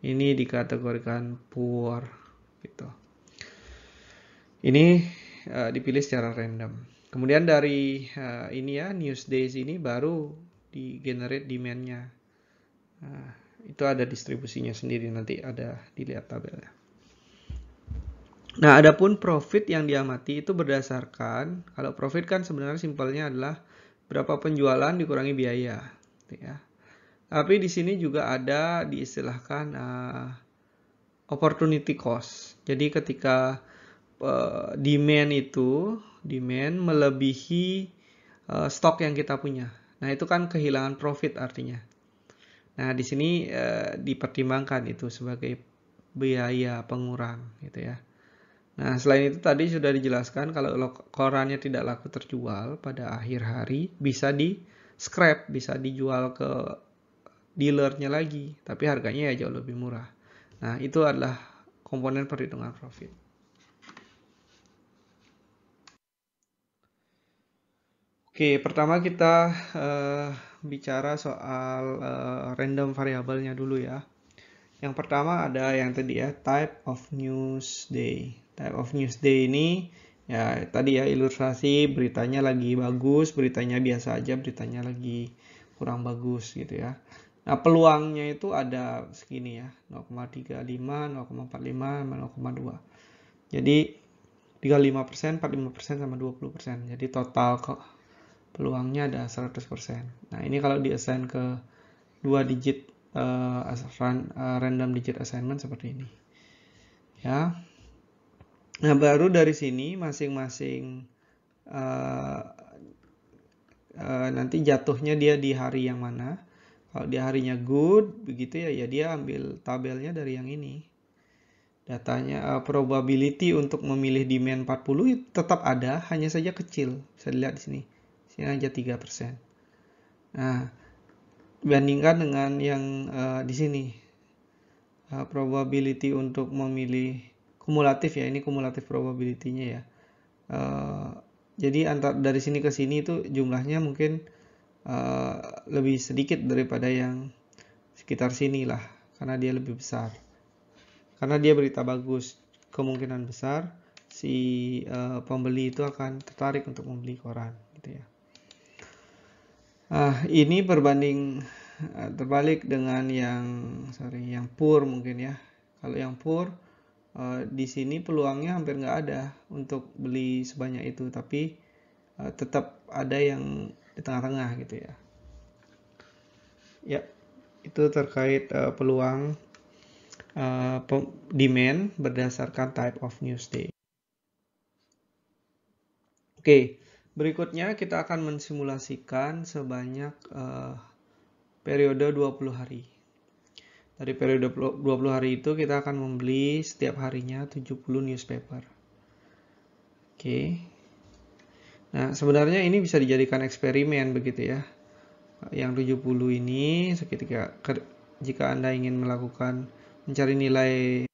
ini dikategorikan poor gitu. Ini uh, dipilih secara random. Kemudian dari uh, ini ya news days ini baru di generate demandnya. Nah, itu ada distribusinya sendiri nanti ada dilihat tabelnya. Nah, adapun profit yang diamati itu berdasarkan kalau profit kan sebenarnya simpelnya adalah berapa penjualan dikurangi biaya, gitu ya. Tapi di sini juga ada diistilahkan uh, opportunity cost. Jadi ketika uh, demand itu demand melebihi uh, stok yang kita punya. Nah, itu kan kehilangan profit artinya. Nah, di sini uh, dipertimbangkan itu sebagai biaya pengurang gitu ya. Nah, selain itu tadi sudah dijelaskan kalau korannya tidak laku terjual pada akhir hari bisa di scrap, bisa dijual ke dealernya lagi, tapi harganya ya jauh lebih murah. Nah, itu adalah komponen perhitungan profit. Oke, pertama kita uh, bicara soal uh, random variabelnya dulu ya. Yang pertama ada yang tadi ya, type of news day. Type of news day ini ya tadi ya ilustrasi beritanya lagi bagus, beritanya biasa aja, beritanya lagi kurang bagus gitu ya. Nah, peluangnya itu ada segini ya, 0,35, 0,45, 0,2. Jadi 35%, 45% sama 20%. Jadi total kok peluangnya ada 100%. Nah, ini kalau diassign ke dua digit uh, random digit assignment seperti ini ya nah baru dari sini masing-masing uh, uh, nanti jatuhnya dia di hari yang mana kalau dia harinya good begitu ya ya dia ambil tabelnya dari yang ini datanya uh, probability untuk memilih di demand 40 tetap ada hanya saja kecil bisa dilihat di sini sini aja 3% nah bandingkan dengan yang uh, di sini uh, probability untuk memilih kumulatif ya ini kumulatif probability-nya ya uh, jadi antar dari sini ke sini itu jumlahnya mungkin uh, lebih sedikit daripada yang sekitar sini lah karena dia lebih besar karena dia berita bagus kemungkinan besar si uh, pembeli itu akan tertarik untuk membeli koran gitu ya uh, ini berbanding uh, terbalik dengan yang sorry yang poor mungkin ya kalau yang poor uh, ah, di sini peluangnya hampir nggak ada untuk beli sebanyak itu tapi uh, tetap ada yang di tengah-tengah gitu ya ya itu terkait uh, peluang uh, demand berdasarkan type of news day oke okay. Berikutnya kita akan mensimulasikan sebanyak uh, periode 20 hari. Dari periode 20 hari itu kita akan membeli setiap harinya 70 newspaper. Oke. Nah, sebenarnya ini bisa dijadikan eksperimen begitu ya. Yang 70 ini seketika jika Anda ingin melakukan mencari nilai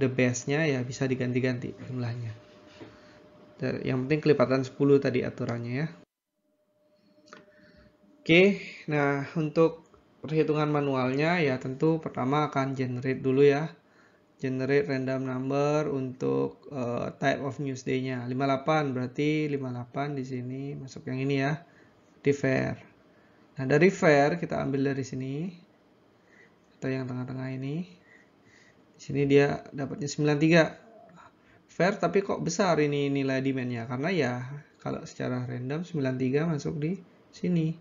the base-nya ya bisa diganti-ganti jumlahnya yang penting kelipatan 10 tadi aturannya ya oke nah untuk perhitungan manualnya ya tentu pertama akan generate dulu ya generate random number untuk uh, type of newsday nya 58 berarti 58 di sini masuk yang ini ya di fair nah dari fair kita ambil dari sini atau yang tengah-tengah ini di sini dia dapatnya 93. Fair tapi kok besar ini nilai demandnya karena ya kalau secara random 93 masuk di sini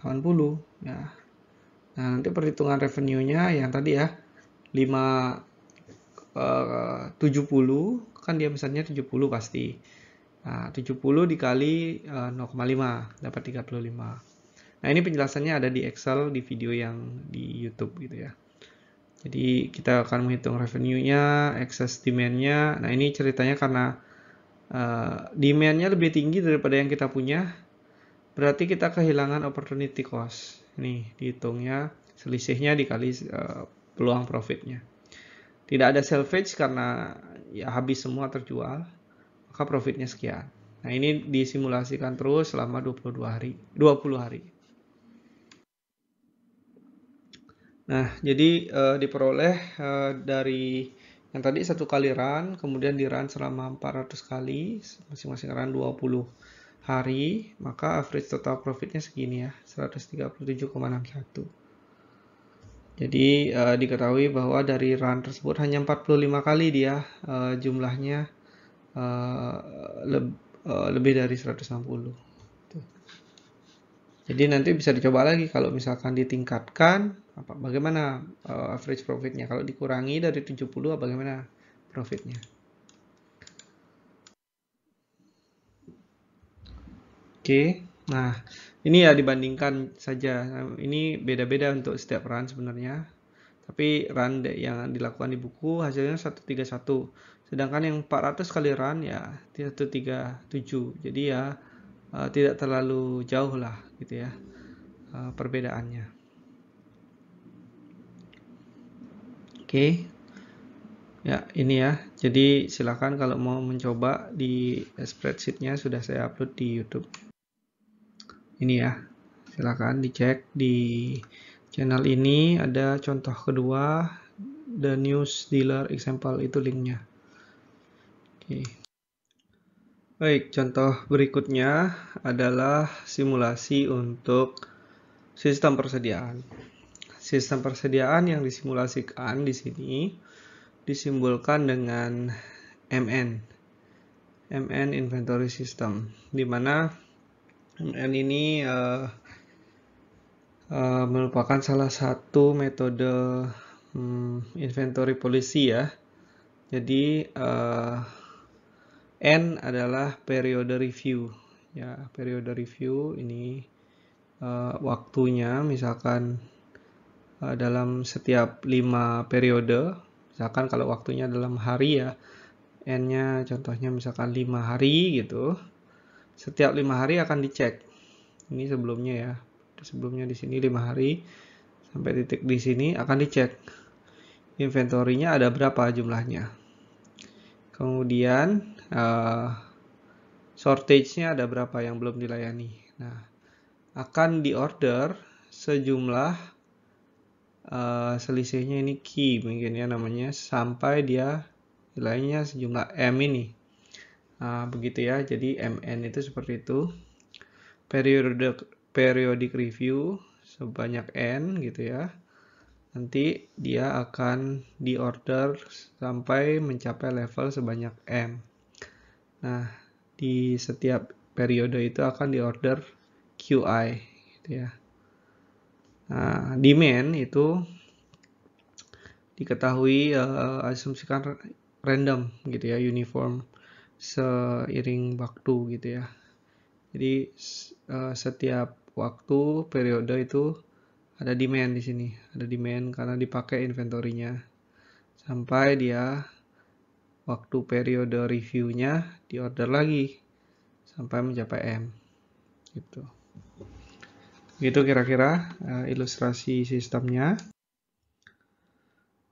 80 ya. Nah, nanti perhitungan revenue-nya yang tadi ya 5 eh, 70 kan dia misalnya 70 pasti. Nah, 70 dikali eh, 0,5 dapat 35. Nah, ini penjelasannya ada di Excel di video yang di YouTube gitu ya. Jadi kita akan menghitung revenue-nya, excess demand-nya. Nah ini ceritanya karena uh, demand-nya lebih tinggi daripada yang kita punya, berarti kita kehilangan opportunity cost. Nih dihitungnya selisihnya dikali uh, peluang profitnya. Tidak ada salvage karena ya habis semua terjual, maka profitnya sekian. Nah ini disimulasikan terus selama 22 hari, 20 hari. Nah, jadi e, diperoleh e, dari yang tadi satu kali run, kemudian di run selama 400 kali, masing-masing run 20 hari, maka average total profitnya segini ya, 137,61. Jadi e, diketahui bahwa dari run tersebut hanya 45 kali dia e, jumlahnya e, le, e, lebih dari 160. Jadi nanti bisa dicoba lagi kalau misalkan ditingkatkan apa bagaimana uh, average profitnya kalau dikurangi dari 70 bagaimana profitnya. Oke. Nah, ini ya dibandingkan saja. ini beda-beda untuk setiap run sebenarnya. Tapi run yang dilakukan di buku hasilnya 131. Sedangkan yang 400 kali run ya 137. Jadi ya Eh, tidak terlalu jauh lah gitu ya uh, perbedaannya. Oke. Okay. Ya, ini ya. Jadi silakan kalau mau mencoba di spreadsheetnya sudah saya upload di YouTube. Ini ya. Silakan dicek di channel ini ada contoh kedua the news dealer example itu linknya. Oke. Okay. Baik, contoh berikutnya adalah simulasi untuk sistem persediaan. Sistem persediaan yang disimulasikan di sini disimbolkan dengan MN. MN Inventory System, di mana MN ini uh, uh, merupakan salah satu metode um, inventory policy ya. Jadi uh, N adalah periode review. Ya, periode review ini uh, waktunya misalkan uh, dalam setiap lima periode, misalkan kalau waktunya dalam hari ya, N-nya contohnya misalkan lima hari gitu. Setiap lima hari akan dicek. Ini sebelumnya ya. Sebelumnya di sini lima hari sampai titik di sini akan dicek inventory-nya ada berapa jumlahnya. Kemudian uh, shortage-nya ada berapa yang belum dilayani. Nah, akan diorder sejumlah uh, selisihnya ini key mungkin ya namanya sampai dia nilainya sejumlah M ini. Nah, begitu ya. Jadi MN itu seperti itu. Periode periodic review sebanyak N gitu ya. Nanti dia akan diorder sampai mencapai level sebanyak M. Nah, di setiap periode itu akan diorder QI gitu ya. Nah, demand itu diketahui uh, asumsikan random gitu ya, uniform seiring waktu gitu ya. Jadi uh, setiap waktu periode itu ada demand di sini, ada demand karena dipakai inventorinya sampai dia waktu periode reviewnya di order lagi sampai mencapai M gitu gitu kira-kira uh, ilustrasi sistemnya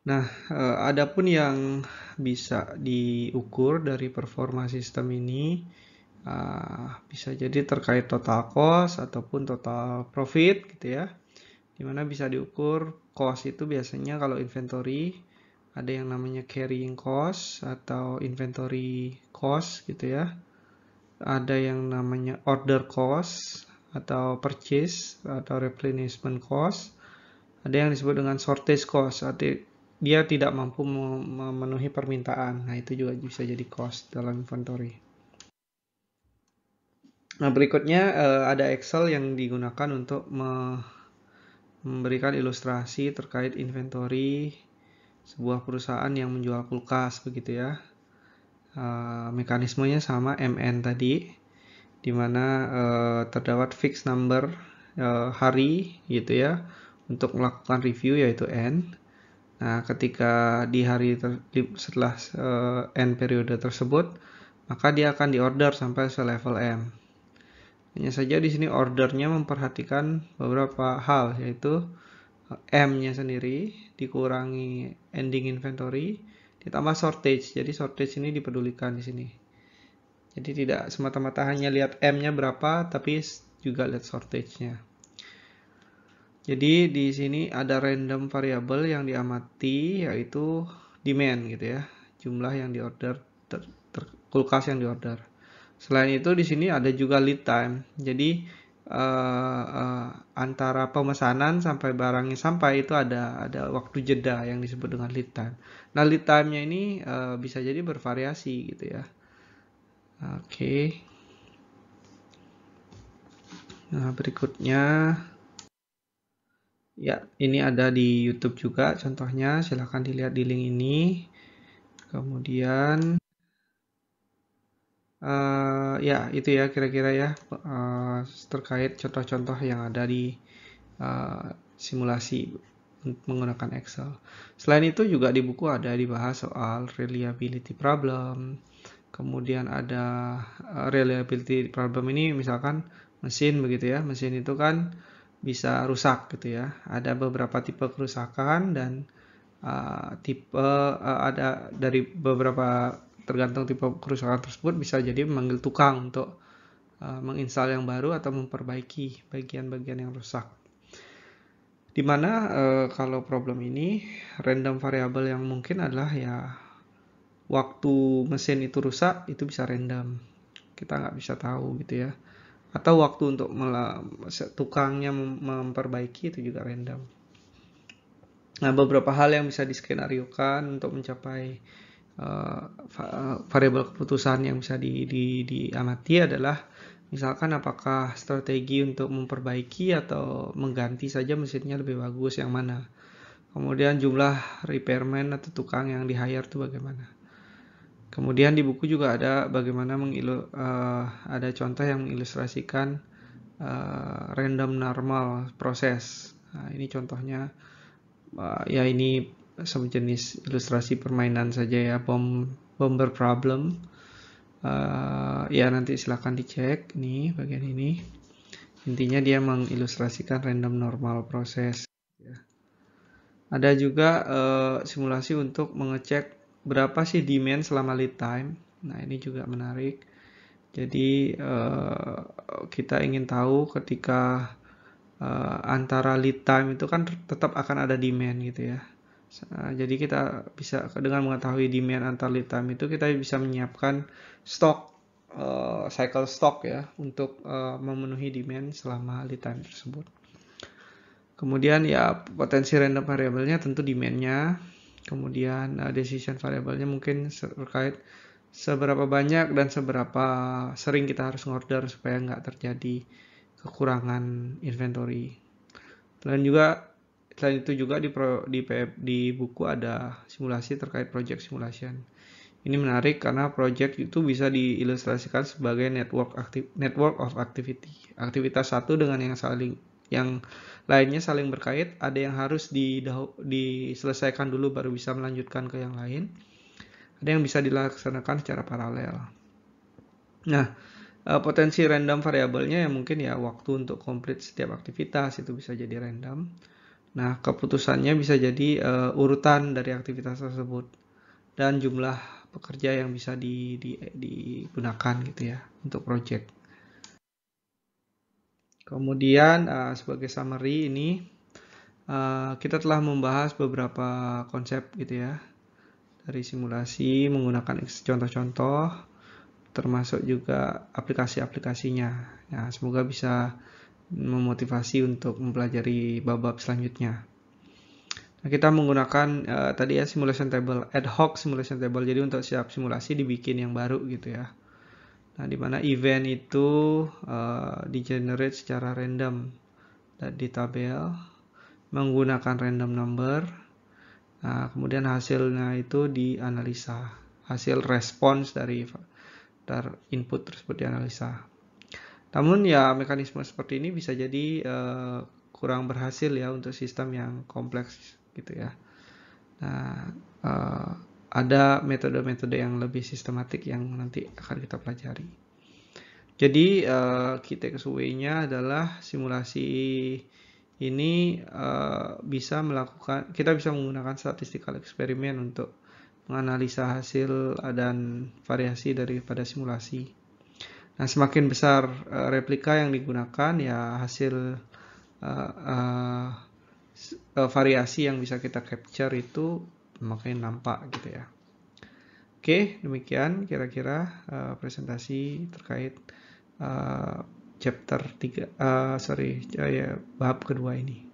nah uh, eh, pun yang bisa diukur dari performa sistem ini uh, bisa jadi terkait total cost ataupun total profit gitu ya dimana bisa diukur cost itu biasanya kalau inventory ada yang namanya carrying cost atau inventory cost gitu ya ada yang namanya order cost atau purchase atau replenishment cost ada yang disebut dengan shortage cost arti dia tidak mampu memenuhi permintaan nah itu juga bisa jadi cost dalam inventory nah berikutnya eh, ada Excel yang digunakan untuk memberikan ilustrasi terkait inventory sebuah perusahaan yang menjual kulkas begitu ya. E, mekanismenya sama MN tadi, di mana e, terdapat fixed number e, hari gitu ya untuk melakukan review yaitu N. Nah, ketika di hari ter, di, setelah e, N periode tersebut, maka dia akan diorder sampai se level M. Hanya saja di sini ordernya memperhatikan beberapa hal yaitu M-nya sendiri dikurangi ending inventory ditambah shortage. Jadi shortage ini dipedulikan di sini. Jadi tidak semata-mata hanya lihat M-nya berapa tapi juga lihat shortage-nya. Jadi di sini ada random variable yang diamati yaitu demand gitu ya. Jumlah yang diorder ter, ter, kulkas yang diorder. Selain itu di sini ada juga lead time. Jadi uh, uh, antara pemesanan sampai barangnya sampai itu ada ada waktu jeda yang disebut dengan lead time. Nah lead time-nya ini uh, bisa jadi bervariasi gitu ya. Oke. Okay. Nah berikutnya ya ini ada di YouTube juga contohnya silahkan dilihat di link ini. Kemudian uh, ya itu ya kira-kira ya uh, terkait contoh-contoh yang ada di uh, simulasi menggunakan Excel. Selain itu juga di buku ada dibahas soal reliability problem, kemudian ada reliability problem ini misalkan mesin begitu ya, mesin itu kan bisa rusak gitu ya. Ada beberapa tipe kerusakan dan uh, tipe uh, ada dari beberapa tergantung tipe kerusakan tersebut bisa jadi memanggil tukang untuk uh, menginstal yang baru atau memperbaiki bagian-bagian yang rusak. Dimana uh, eh, kalau problem ini random variable yang mungkin adalah ya waktu mesin itu rusak itu bisa random kita nggak bisa tahu gitu ya atau waktu untuk tukangnya memperbaiki itu juga random. Nah, beberapa hal yang bisa diskenariokan untuk mencapai uh, variabel keputusan yang bisa di, di, diamati adalah misalkan apakah strategi untuk memperbaiki atau mengganti saja mesinnya lebih bagus yang mana kemudian jumlah repairman atau tukang yang di hire itu bagaimana kemudian di buku juga ada bagaimana mengilu uh, eh, ada contoh yang mengilustrasikan uh, random normal proses nah, ini contohnya uh, ya ini sama jenis ilustrasi permainan saja ya bom bomber problem uh, ya nanti silahkan dicek nih bagian ini intinya dia mengilustrasikan random normal proses ya. ada juga uh, simulasi untuk mengecek berapa sih demand selama lead time nah ini juga menarik jadi uh, kita ingin tahu ketika uh, antara lead time itu kan tetap akan ada demand gitu ya Eh, jadi kita bisa dengan mengetahui demand antar lead time itu kita bisa menyiapkan stok uh, cycle stock ya untuk uh, memenuhi demand selama lead time tersebut. Kemudian ya potensi random variabelnya tentu demandnya, kemudian uh, decision variabelnya mungkin terkait seberapa banyak dan seberapa sering kita harus ngorder supaya nggak terjadi kekurangan inventory. Dan juga Selain itu juga di pro, di, di buku ada simulasi terkait project simulation. Ini menarik karena project itu bisa diilustrasikan sebagai network aktif, network of activity. Aktivitas satu dengan yang saling yang lainnya saling berkait, ada yang harus didahu, diselesaikan dulu baru bisa melanjutkan ke yang lain. Ada yang bisa dilaksanakan secara paralel. Nah, eh, potensi random variabelnya yang mungkin ya waktu untuk komplit setiap aktivitas itu bisa jadi random Nah, keputusannya bisa jadi uh, urutan dari aktivitas tersebut dan jumlah pekerja yang bisa di, di, digunakan gitu ya untuk project. Kemudian uh, sebagai summary ini uh, kita telah membahas beberapa konsep gitu ya dari simulasi menggunakan contoh-contoh termasuk juga aplikasi-aplikasinya. Nah, semoga bisa memotivasi untuk mempelajari bab-bab selanjutnya. Nah, kita menggunakan uh, tadi ya simulation table ad hoc simulation table. Jadi untuk siap simulasi dibikin yang baru gitu ya. Nah, di mana event itu uh, di-generate secara random di tabel menggunakan random number. Nah, kemudian hasilnya itu dianalisa. Hasil response dari input tersebut dianalisa. Namun ya mekanisme seperti ini bisa jadi uh, kurang berhasil ya untuk sistem yang kompleks gitu ya. Nah, uh, ada metode-metode yang lebih sistematik yang nanti akan kita pelajari. Jadi uh, eh, kita adalah simulasi ini uh, bisa melakukan kita bisa menggunakan statistical eksperimen untuk menganalisa hasil dan variasi daripada simulasi Nah, semakin besar uh, replika yang digunakan, ya hasil uh, uh, variasi yang bisa kita capture itu semakin nampak gitu ya. Oke, demikian kira-kira uh, presentasi terkait uh, chapter 3, uh, sorry, uh, ya, bab kedua ini.